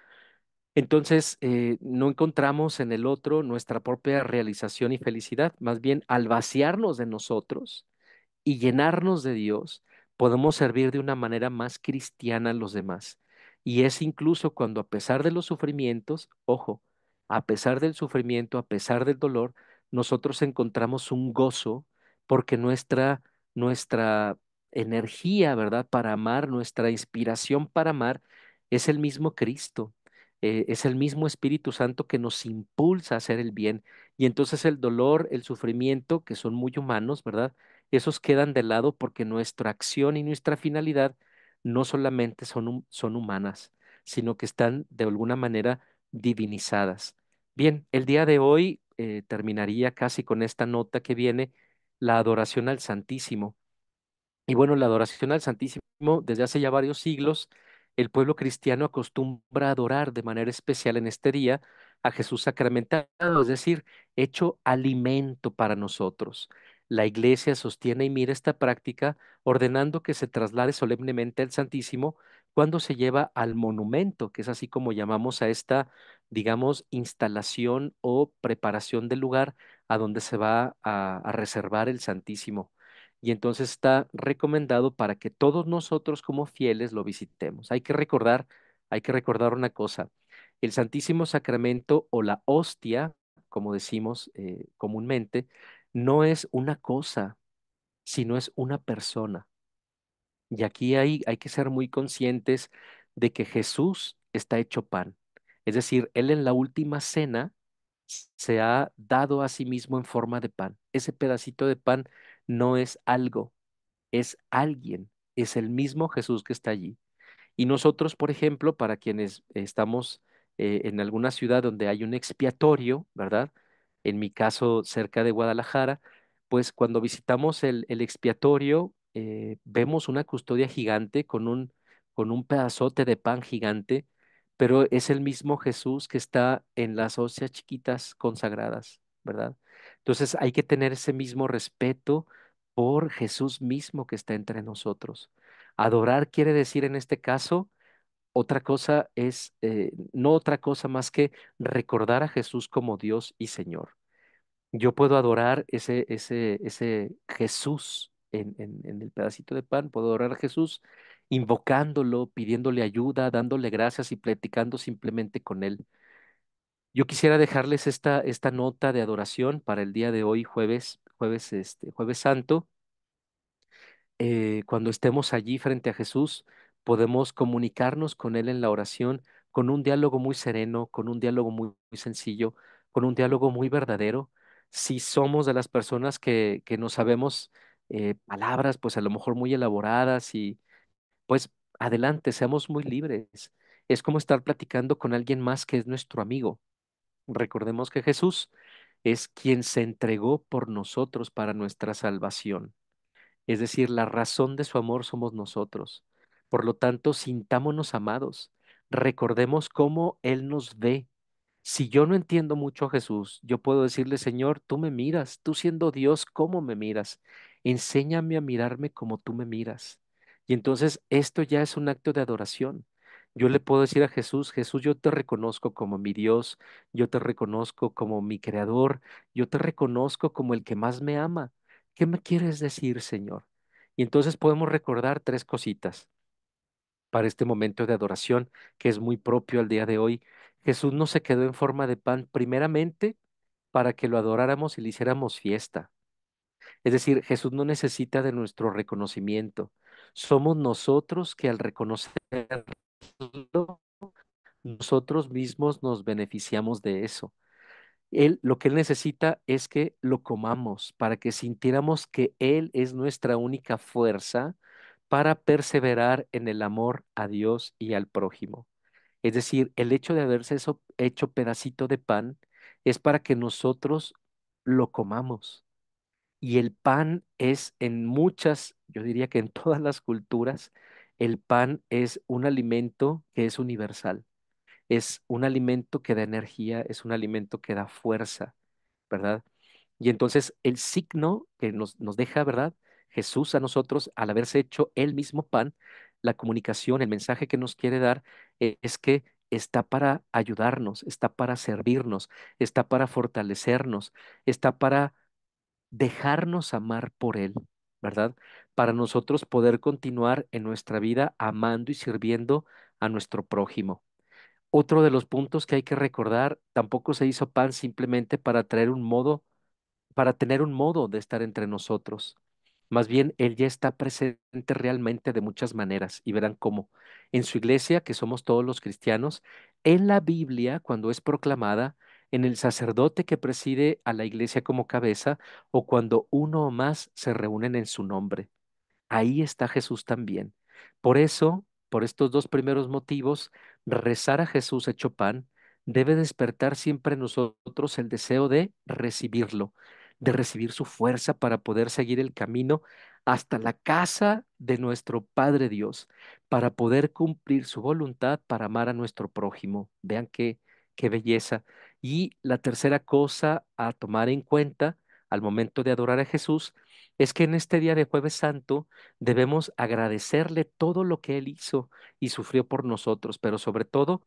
Entonces, eh, no encontramos en el otro nuestra propia realización y felicidad. Más bien, al vaciarnos de nosotros y llenarnos de Dios, podemos servir de una manera más cristiana a los demás. Y es incluso cuando a pesar de los sufrimientos, ojo, a pesar del sufrimiento, a pesar del dolor, nosotros encontramos un gozo porque nuestra, nuestra energía, ¿verdad? Para amar, nuestra inspiración para amar es el mismo Cristo, eh, es el mismo Espíritu Santo que nos impulsa a hacer el bien. Y entonces el dolor, el sufrimiento, que son muy humanos, ¿verdad? Esos quedan de lado porque nuestra acción y nuestra finalidad no solamente son, son humanas, sino que están de alguna manera divinizadas. Bien, el día de hoy eh, terminaría casi con esta nota que viene, la adoración al Santísimo. Y bueno, la adoración al Santísimo, desde hace ya varios siglos, el pueblo cristiano acostumbra adorar de manera especial en este día a Jesús sacramentado, es decir, hecho alimento para nosotros. La Iglesia sostiene y mira esta práctica ordenando que se traslade solemnemente al Santísimo cuando se lleva al monumento, que es así como llamamos a esta, digamos, instalación o preparación del lugar a donde se va a reservar el Santísimo y entonces está recomendado para que todos nosotros como fieles lo visitemos. Hay que recordar, hay que recordar una cosa. El Santísimo Sacramento o la hostia, como decimos eh, comúnmente, no es una cosa, sino es una persona. Y aquí hay que ser muy conscientes de que Jesús está hecho pan. Es decir, Él en la última cena se ha dado a sí mismo en forma de pan. Ese pedacito de pan no es algo, es alguien, es el mismo Jesús que está allí. Y nosotros, por ejemplo, para quienes estamos eh, en alguna ciudad donde hay un expiatorio, ¿verdad? En mi caso, cerca de Guadalajara, pues cuando visitamos el, el expiatorio, eh, vemos una custodia gigante con un, con un pedazote de pan gigante pero es el mismo Jesús que está en las hostias chiquitas consagradas, ¿verdad? Entonces hay que tener ese mismo respeto por Jesús mismo que está entre nosotros. Adorar quiere decir en este caso otra cosa es, eh, no otra cosa más que recordar a Jesús como Dios y Señor. Yo puedo adorar ese, ese, ese Jesús en, en el pedacito de pan, puedo adorar a Jesús invocándolo, pidiéndole ayuda, dándole gracias y platicando simplemente con Él. Yo quisiera dejarles esta, esta nota de adoración para el día de hoy, jueves, jueves, este, jueves santo. Eh, cuando estemos allí frente a Jesús, podemos comunicarnos con Él en la oración con un diálogo muy sereno, con un diálogo muy, sencillo, con un diálogo muy verdadero. Si somos de las personas que, no sabemos eh, palabras, pues a lo mejor muy elaboradas y, pues adelante, seamos muy libres. Es como estar platicando con alguien más que es nuestro amigo. Recordemos que Jesús es quien se entregó por nosotros para nuestra salvación. Es decir, la razón de su amor somos nosotros. Por lo tanto, sintámonos amados. Recordemos cómo Él nos ve. Si yo no entiendo mucho a Jesús, yo puedo decirle, Señor, tú me miras, tú siendo Dios, ¿cómo me miras? Enséñame a mirarme como tú me miras. Y entonces esto ya es un acto de adoración. Yo le puedo decir a Jesús, Jesús, yo te reconozco como mi Dios, yo te reconozco como mi creador, yo te reconozco como el que más me ama. ¿Qué me quieres decir, Señor? Y entonces podemos recordar tres cositas para este momento de adoración que es muy propio al día de hoy. Jesús no se quedó en forma de pan primeramente para que lo adoráramos y le hiciéramos fiesta. Es decir, Jesús no necesita de nuestro reconocimiento. Somos nosotros que al reconocerlo, nosotros mismos nos beneficiamos de eso. Él, lo que él necesita es que lo comamos para que sintiéramos que él es nuestra única fuerza para perseverar en el amor a Dios y al prójimo. Es decir, el hecho de haberse hecho pedacito de pan es para que nosotros lo comamos. Y el pan es en muchas, yo diría que en todas las culturas, el pan es un alimento que es universal. Es un alimento que da energía, es un alimento que da fuerza, ¿verdad? Y entonces el signo que nos, nos deja, ¿verdad? Jesús a nosotros, al haberse hecho el mismo pan, la comunicación, el mensaje que nos quiere dar e, es que está para ayudarnos, está para servirnos, está para fortalecernos, está para dejarnos amar por Él, ¿verdad? Para nosotros poder continuar en nuestra vida amando y sirviendo a nuestro prójimo. Otro de los puntos que hay que recordar, tampoco se hizo pan simplemente para traer un modo, para tener un modo de estar entre nosotros. Más bien, Él ya está presente realmente de muchas maneras y verán cómo. En su iglesia, que somos todos los cristianos, en la Biblia, cuando es proclamada, en el sacerdote que preside a la iglesia como cabeza o cuando uno o más se reúnen en su nombre. Ahí está Jesús también. Por eso, por estos dos primeros motivos, rezar a Jesús hecho pan debe despertar siempre en nosotros el deseo de recibirlo, de recibir su fuerza para poder seguir el camino hasta la casa de nuestro Padre Dios, para poder cumplir su voluntad para amar a nuestro prójimo. Vean qué, qué belleza. Y la tercera cosa a tomar en cuenta al momento de adorar a Jesús es que en este día de jueves santo debemos agradecerle todo lo que Él hizo y sufrió por nosotros, pero sobre todo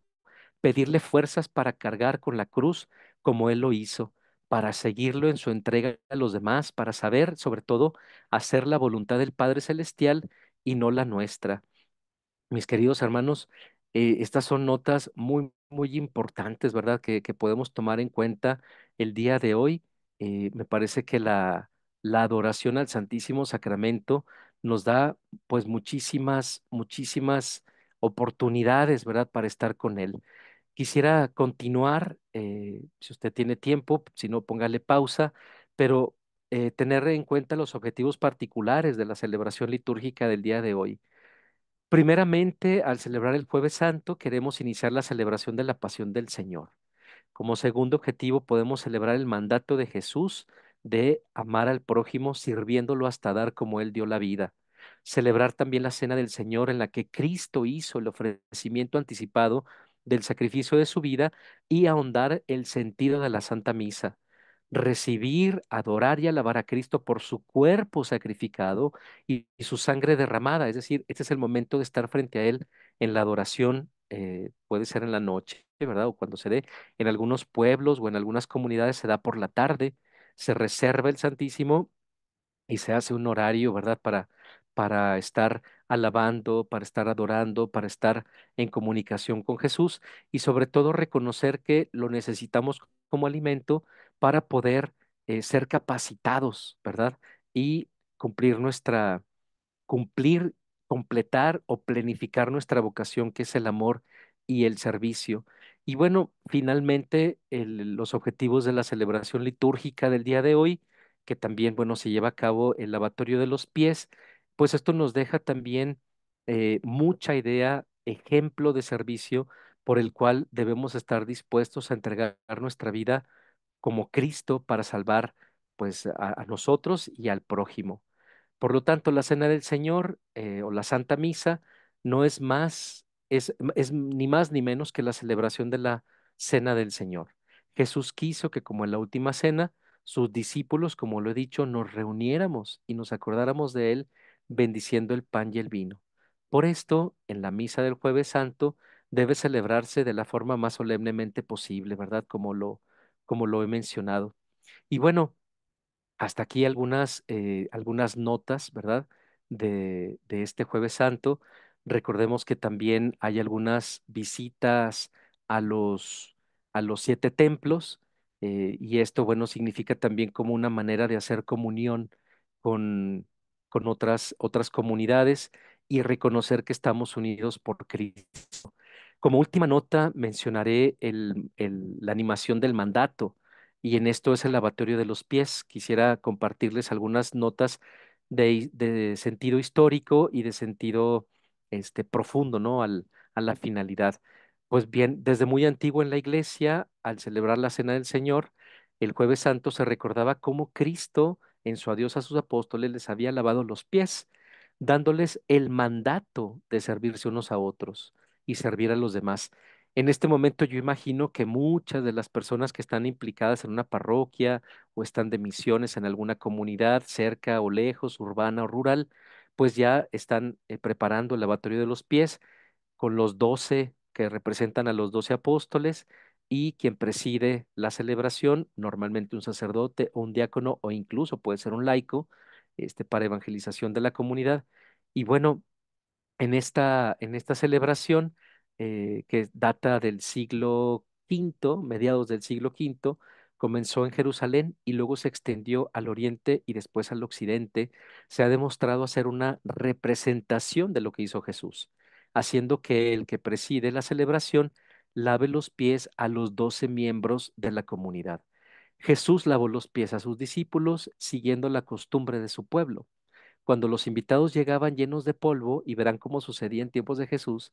pedirle fuerzas para cargar con la cruz como Él lo hizo, para seguirlo en su entrega a los demás, para saber, sobre todo, hacer la voluntad del Padre Celestial y no la nuestra. Mis queridos hermanos, eh, estas son notas muy, muy importantes, ¿verdad?, que, podemos tomar en cuenta el día de hoy. Eh, me parece que la, adoración al Santísimo Sacramento nos da pues muchísimas, muchísimas oportunidades, ¿verdad?, para estar con Él. Quisiera continuar, eh, si usted tiene tiempo, si no, póngale pausa, pero eh, tener en cuenta los objetivos particulares de la celebración litúrgica del día de hoy. Primeramente, al celebrar el jueves santo, queremos iniciar la celebración de la pasión del Señor. Como segundo objetivo, podemos celebrar el mandato de Jesús de amar al prójimo sirviéndolo hasta dar como Él dio la vida. Celebrar también la cena del Señor en la que Cristo hizo el ofrecimiento anticipado del sacrificio de su vida y ahondar el sentido de la Santa Misa recibir, adorar y alabar a Cristo por su cuerpo sacrificado y, su sangre derramada. Es decir, este es el momento de estar frente a Él en la adoración, eh, puede ser en la noche, ¿verdad? O cuando se dé. En algunos pueblos o en algunas comunidades se da por la tarde, se reserva el Santísimo y se hace un horario, ¿verdad? Para, para estar alabando, para estar adorando, para estar en comunicación con Jesús y sobre todo reconocer que lo necesitamos como alimento para poder eh, ser capacitados, ¿verdad? Y cumplir nuestra, cumplir, completar o planificar nuestra vocación, que es el amor y el servicio. Y bueno, finalmente, los objetivos de la celebración litúrgica del día de hoy, que también, bueno, se lleva a cabo el lavatorio de los pies, pues esto nos deja también eh, mucha idea, ejemplo de servicio por el cual debemos estar dispuestos a entregar nuestra vida como Cristo para salvar pues a, nosotros y al prójimo. Por lo tanto, la cena del Señor eh, o la Santa Misa no es más, es ni más ni menos que la celebración de la cena del Señor. Jesús quiso que como en la última cena, sus discípulos, como lo he dicho, nos reuniéramos y nos acordáramos de Él bendiciendo el pan y el vino. Por esto, en la misa del jueves santo debe celebrarse de la forma más solemnemente posible, ¿verdad? Como lo, como lo he mencionado. Y bueno, hasta aquí algunas, eh, algunas notas, ¿verdad? De, este jueves santo. Recordemos que también hay algunas visitas a los, a los siete templos eh, y esto, bueno, significa también como una manera de hacer comunión con, con otras, otras comunidades y reconocer que estamos unidos por Cristo como última nota, mencionaré la animación del mandato y en esto es el lavatorio de los pies. Quisiera compartirles algunas notas de, sentido histórico y de sentido este, profundo ¿no? Al, a la finalidad. Pues bien, desde muy antiguo en la iglesia, al celebrar la Cena del Señor, el jueves santo se recordaba cómo Cristo en su adiós a sus apóstoles les había lavado los pies, dándoles el mandato de servirse unos a otros y servir a los demás. En este momento yo imagino que muchas de las personas que están implicadas en una parroquia o están de misiones en alguna comunidad, cerca o lejos, urbana o rural, pues ya están eh, preparando el lavatorio de los pies con los doce que representan a los doce apóstoles y quien preside la celebración, normalmente un sacerdote o un diácono o incluso puede ser un laico, este, para evangelización de la comunidad. Y bueno, en esta, en esta celebración eh, que data del siglo V, mediados del siglo V, comenzó en Jerusalén y luego se extendió al oriente y después al occidente, se ha demostrado hacer una representación de lo que hizo Jesús, haciendo que el que preside la celebración lave los pies a los doce miembros de la comunidad. Jesús lavó los pies a sus discípulos siguiendo la costumbre de su pueblo cuando los invitados llegaban llenos de polvo, y verán cómo sucedía en tiempos de Jesús,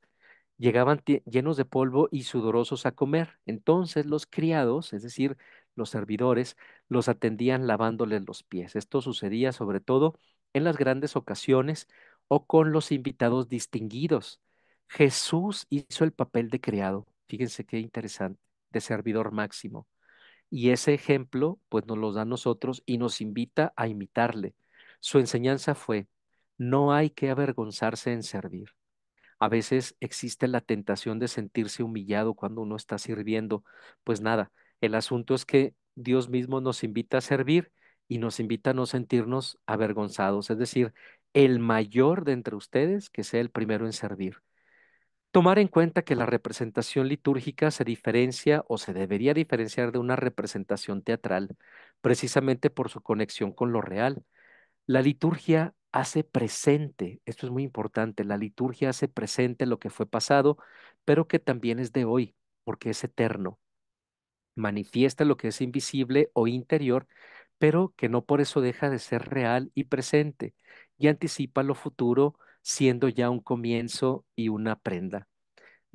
llegaban llenos de polvo y sudorosos a comer. Entonces los criados, es decir, los servidores, los atendían lavándoles los pies. Esto sucedía sobre todo en las grandes ocasiones o con los invitados distinguidos. Jesús hizo el papel de criado, fíjense qué interesante, de servidor máximo. Y ese ejemplo, pues nos lo da a nosotros y nos invita a imitarle. Su enseñanza fue, no hay que avergonzarse en servir. A veces existe la tentación de sentirse humillado cuando uno está sirviendo. Pues nada, el asunto es que Dios mismo nos invita a servir y nos invita a no sentirnos avergonzados, es decir, el mayor de entre ustedes que sea el primero en servir. Tomar en cuenta que la representación litúrgica se diferencia o se debería diferenciar de una representación teatral, precisamente por su conexión con lo real. La liturgia hace presente, esto es muy importante, la liturgia hace presente lo que fue pasado, pero que también es de hoy, porque es eterno. Manifiesta lo que es invisible o interior, pero que no por eso deja de ser real y presente, y anticipa lo futuro siendo ya un comienzo y una prenda.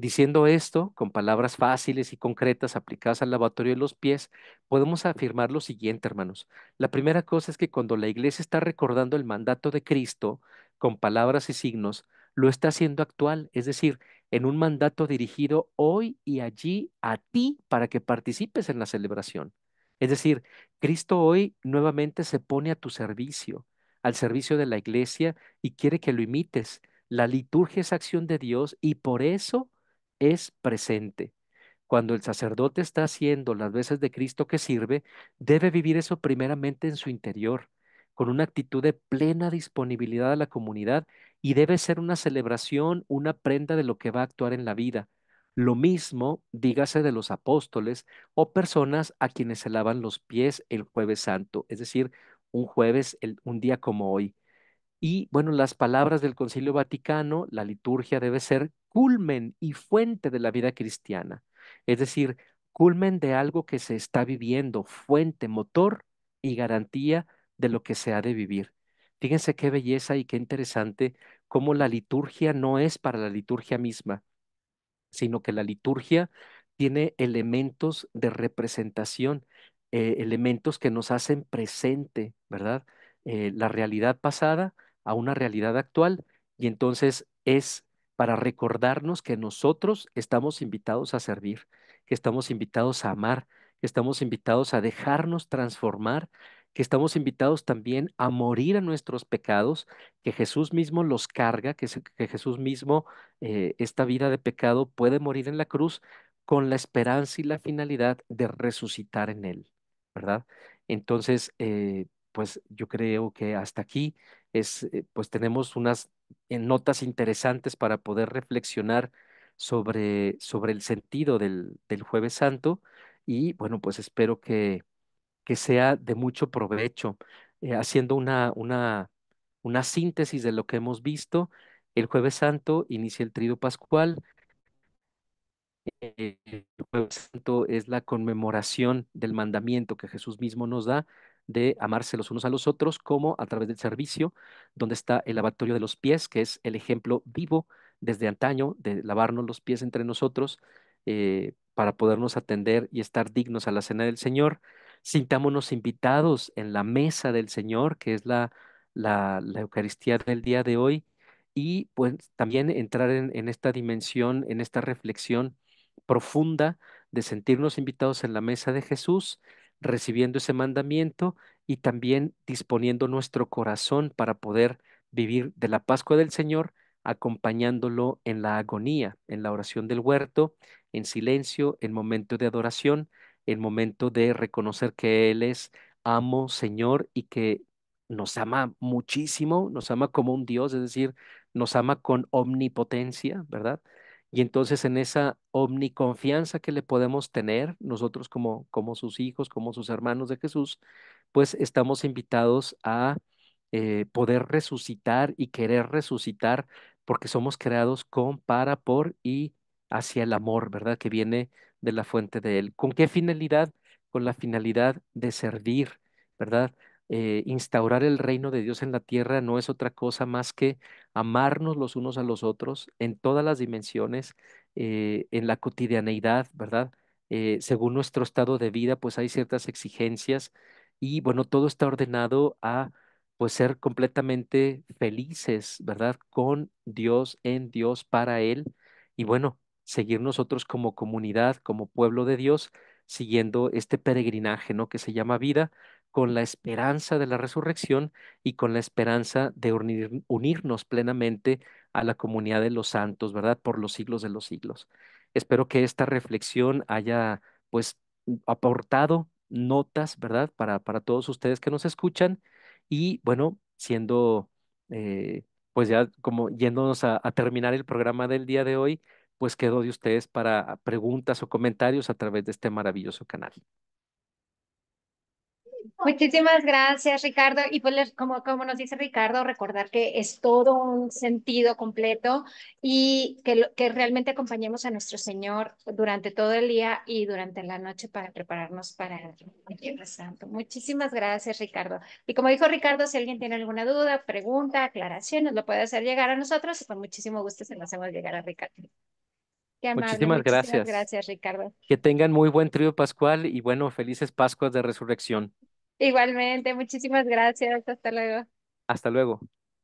Diciendo esto, con palabras fáciles y concretas aplicadas al lavatorio de los pies, podemos afirmar lo siguiente, hermanos. La primera cosa es que cuando la iglesia está recordando el mandato de Cristo con palabras y signos, lo está haciendo actual, es decir, en un mandato dirigido hoy y allí a ti para que participes en la celebración. Es decir, Cristo hoy nuevamente se pone a tu servicio, al servicio de la iglesia y quiere que lo imites. La liturgia es acción de Dios y por eso es presente. Cuando el sacerdote está haciendo las veces de Cristo que sirve, debe vivir eso primeramente en su interior, con una actitud de plena disponibilidad a la comunidad y debe ser una celebración, una prenda de lo que va a actuar en la vida. Lo mismo, dígase de los apóstoles o personas a quienes se lavan los pies el jueves santo, es decir, un jueves, un día como hoy. Y bueno, las palabras del Concilio Vaticano, la liturgia debe ser culmen y fuente de la vida cristiana, es decir, culmen de algo que se está viviendo, fuente, motor y garantía de lo que se ha de vivir. Fíjense qué belleza y qué interesante cómo la liturgia no es para la liturgia misma, sino que la liturgia tiene elementos de representación, eh, elementos que nos hacen presente, ¿verdad? Eh, la realidad pasada a una realidad actual y entonces es para recordarnos que nosotros estamos invitados a servir, que estamos invitados a amar, que estamos invitados a dejarnos transformar, que estamos invitados también a morir a nuestros pecados, que Jesús mismo los carga, que, Jesús mismo eh, esta vida de pecado puede morir en la cruz con la esperanza y la finalidad de resucitar en él, ¿verdad? Entonces, eh, pues yo creo que hasta aquí es, eh, pues tenemos unas eh, notas interesantes para poder reflexionar sobre, sobre el sentido del, del jueves santo y bueno, pues espero que, que sea de mucho provecho. Eh, haciendo una, una, una síntesis de lo que hemos visto, el jueves santo inicia el trío pascual, el jueves santo es la conmemoración del mandamiento que Jesús mismo nos da de amarse los unos a los otros, como a través del servicio, donde está el lavatorio de los pies, que es el ejemplo vivo desde antaño de lavarnos los pies entre nosotros eh, para podernos atender y estar dignos a la cena del Señor. Sintámonos invitados en la mesa del Señor, que es la, la, Eucaristía del día de hoy, y pues también entrar en esta dimensión, en esta reflexión profunda de sentirnos invitados en la mesa de Jesús recibiendo ese mandamiento y también disponiendo nuestro corazón para poder vivir de la Pascua del Señor, acompañándolo en la agonía, en la oración del huerto, en silencio, en momento de adoración, en momento de reconocer que Él es amo, Señor, y que nos ama muchísimo, nos ama como un Dios, es decir, nos ama con omnipotencia, ¿verdad? Y entonces en esa omniconfianza que le podemos tener nosotros como, como sus hijos, como sus hermanos de Jesús, pues estamos invitados a eh, poder resucitar y querer resucitar porque somos creados con, para, por y hacia el amor, ¿verdad? Que viene de la fuente de Él. ¿Con qué finalidad? Con la finalidad de servir, ¿verdad? Eh, instaurar el reino de Dios en la tierra no es otra cosa más que amarnos los unos a los otros en todas las dimensiones, eh, en la cotidianeidad, ¿verdad? Eh, según nuestro estado de vida, pues hay ciertas exigencias y bueno, todo está ordenado a pues ser completamente felices, ¿verdad? Con Dios, en Dios, para Él y bueno, seguir nosotros como comunidad, como pueblo de Dios, siguiendo este peregrinaje, ¿no? Que se llama vida, con la esperanza de la resurrección y con la esperanza de unirnos plenamente a la comunidad de los santos, ¿verdad? Por los siglos de los siglos. Espero que esta reflexión haya, pues, mm, aportado notas, ¿verdad? Para, para todos ustedes que nos escuchan y, bueno, siendo, eh, pues ya como yéndonos a terminar el programa del día de hoy, pues quedo de ustedes para preguntas o comentarios a través de este maravilloso canal. Muchísimas gracias, Ricardo. Y pues, como, como nos dice Ricardo, recordar que es todo un sentido completo y que, que realmente acompañemos a nuestro Señor durante todo el día y durante la noche para prepararnos para el Tiempo Santo. Muchísimas gracias, Ricardo. Y como dijo Ricardo, si alguien tiene alguna duda, pregunta, aclaración, nos lo puede hacer llegar a nosotros y con muchísimo gusto se lo hacemos llegar a Ricardo. muchísimas, gracias. Gracias, Ricardo. Que tengan muy buen trío pascual y bueno, felices Pascuas de Resurrección. Igualmente, muchísimas gracias. Hasta luego. Hasta luego.